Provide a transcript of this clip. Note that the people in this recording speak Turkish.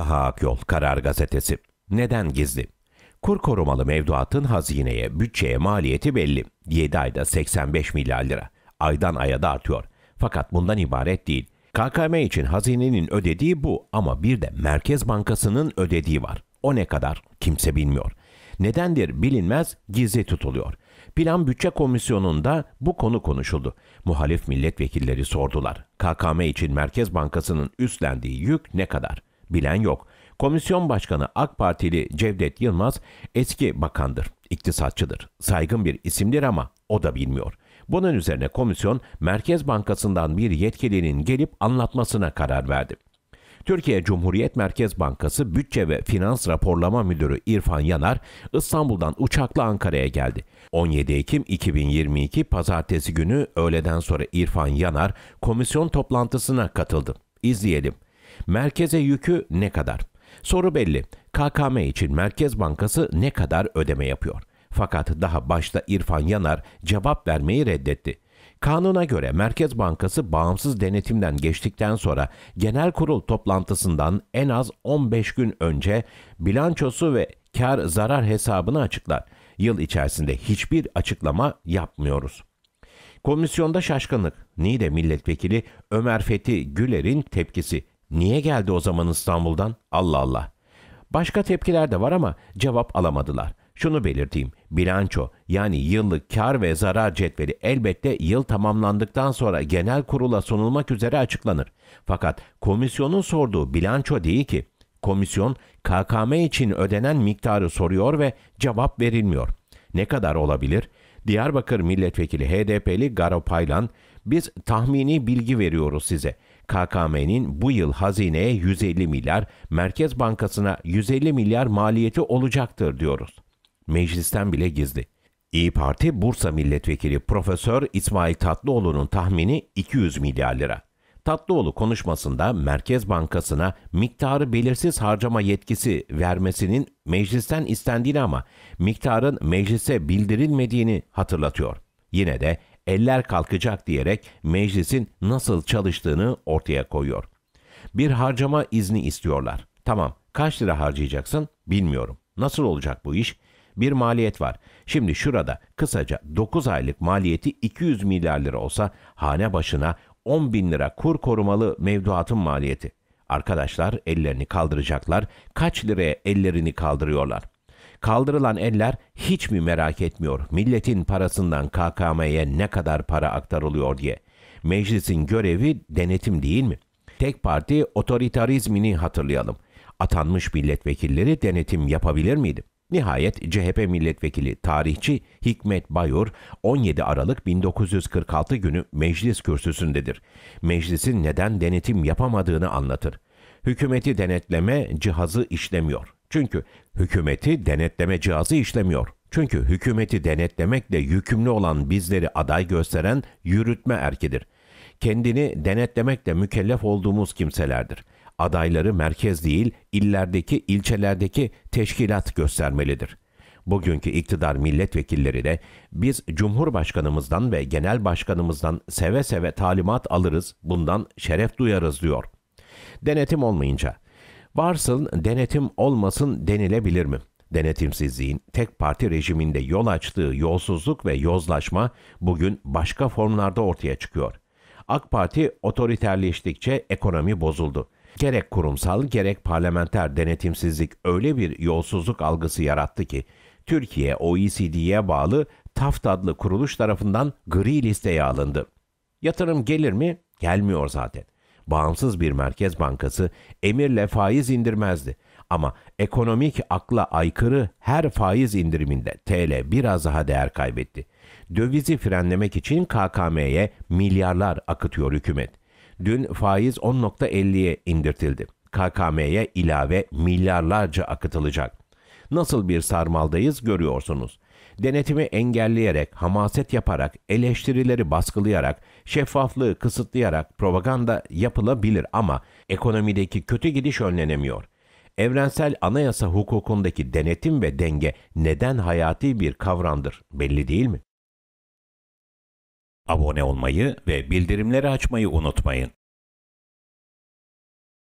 Taha Akyol, Karar Gazetesi. Neden gizli? Kur korumalı mevduatın hazineye, bütçeye maliyeti belli. 7 ayda 85 milyar lira. Aydan aya da artıyor. Fakat bundan ibaret değil. KKM için hazinenin ödediği bu ama bir de Merkez Bankası'nın ödediği var. O ne kadar kimse bilmiyor. Nedendir bilinmez gizli tutuluyor. Plan Bütçe Komisyonu'nda bu konu konuşuldu. Muhalif milletvekilleri sordular. KKM için Merkez Bankası'nın üstlendiği yük ne kadar? bilen yok. Komisyon Başkanı AK Partili Cevdet Yılmaz eski bakandır, iktisatçıdır. Saygın bir isimdir ama o da bilmiyor. Bunun üzerine komisyon Merkez Bankası'ndan bir yetkilinin gelip anlatmasına karar verdi. Türkiye Cumhuriyet Merkez Bankası Bütçe ve Finans Raporlama Müdürü İrfan Yanar İstanbul'dan uçakla Ankara'ya geldi. 17 Ekim 2022 pazartesi günü öğleden sonra İrfan Yanar komisyon toplantısına katıldı. İzleyelim. Merkeze yükü ne kadar? Soru belli. KKM için Merkez Bankası ne kadar ödeme yapıyor? Fakat daha başta İrfan Yanar cevap vermeyi reddetti. Kanuna göre Merkez Bankası bağımsız denetimden geçtikten sonra genel kurul toplantısından en az 15 gün önce bilançosu ve kar zarar hesabını açıklar. Yıl içerisinde hiçbir açıklama yapmıyoruz. Komisyonda şaşkınlık. Niğde Milletvekili Ömer Fethi Güler'in tepkisi. Niye geldi o zaman İstanbul'dan? Allah Allah. Başka tepkiler de var ama cevap alamadılar. Şunu belirteyim. Bilanço yani yıllık kar ve zarar cetveli elbette yıl tamamlandıktan sonra genel kurula sunulmak üzere açıklanır. Fakat komisyonun sorduğu bilanço değil ki. Komisyon KKM için ödenen miktarı soruyor ve cevap verilmiyor. Ne kadar olabilir? Diyarbakır Milletvekili HDP'li Garo Paylan, biz tahmini bilgi veriyoruz size. KKM'nin bu yıl hazineye 150 milyar, Merkez Bankası'na 150 milyar maliyeti olacaktır diyoruz. Meclisten bile gizli. İyi Parti Bursa Milletvekili Profesör İsmail Tatlıoğlu'nun tahmini 200 milyar lira. Tatlıoğlu konuşmasında Merkez Bankası'na miktarı belirsiz harcama yetkisi vermesinin meclisten istendiğini ama miktarın meclise bildirilmediğini hatırlatıyor. Yine de eller kalkacak diyerek meclisin nasıl çalıştığını ortaya koyuyor. Bir harcama izni istiyorlar. Tamam, kaç lira harcayacaksın? Bilmiyorum. Nasıl olacak bu iş? Bir maliyet var. Şimdi şurada kısaca 9 aylık maliyeti 200 milyar lira olsa hane başına 10 bin lira kur korumalı mevduatın maliyeti. Arkadaşlar ellerini kaldıracaklar. Kaç liraya ellerini kaldırıyorlar? Kaldırılan eller hiç mi merak etmiyor milletin parasından KKM'ye ne kadar para aktarılıyor diye. Meclisin görevi denetim değil mi? Tek parti otoritarizmini hatırlayalım. Atanmış milletvekilleri denetim yapabilir miydi? Nihayet CHP milletvekili tarihçi Hikmet Bayur 17 Aralık 1946 günü meclis kürsüsündedir. Meclisin neden denetim yapamadığını anlatır. Hükümeti denetleme cihazı işlemiyor. Çünkü hükümeti denetleme cihazı işlemiyor. Çünkü hükümeti denetlemekle yükümlü olan bizleri aday gösteren yürütme erkidir. Kendini denetlemekle mükellef olduğumuz kimselerdir. Adayları merkez değil, illerdeki, ilçelerdeki teşkilat göstermelidir. Bugünkü iktidar milletvekilleri de biz Cumhurbaşkanımızdan ve Genel Başkanımızdan seve seve talimat alırız, bundan şeref duyarız diyor. Denetim olmayınca Varsın denetim olmasın denilebilir mi? Denetimsizliğin tek parti rejiminde yol açtığı yolsuzluk ve yozlaşma bugün başka formlarda ortaya çıkıyor. AK Parti otoriterleştikçe ekonomi bozuldu. Gerek kurumsal gerek parlamenter denetimsizlik öyle bir yolsuzluk algısı yarattı ki Türkiye OECD'ye bağlı TAFT adlı kuruluş tarafından gri listeye alındı. Yatırım gelir mi? Gelmiyor zaten bağımsız bir merkez bankası emirle faiz indirmezdi. Ama ekonomik akla aykırı her faiz indiriminde TL biraz daha değer kaybetti. Dövizi frenlemek için KKM'ye milyarlar akıtıyor hükümet. Dün faiz 10.50'ye indirtildi. KKM'ye ilave milyarlarca akıtılacak. Nasıl bir sarmaldayız görüyorsunuz denetimi engelleyerek, hamaset yaparak, eleştirileri baskılayarak, şeffaflığı kısıtlayarak propaganda yapılabilir ama ekonomideki kötü gidiş önlenemiyor. Evrensel anayasa hukukundaki denetim ve denge neden hayati bir kavramdır belli değil mi? Abone olmayı ve bildirimleri açmayı unutmayın.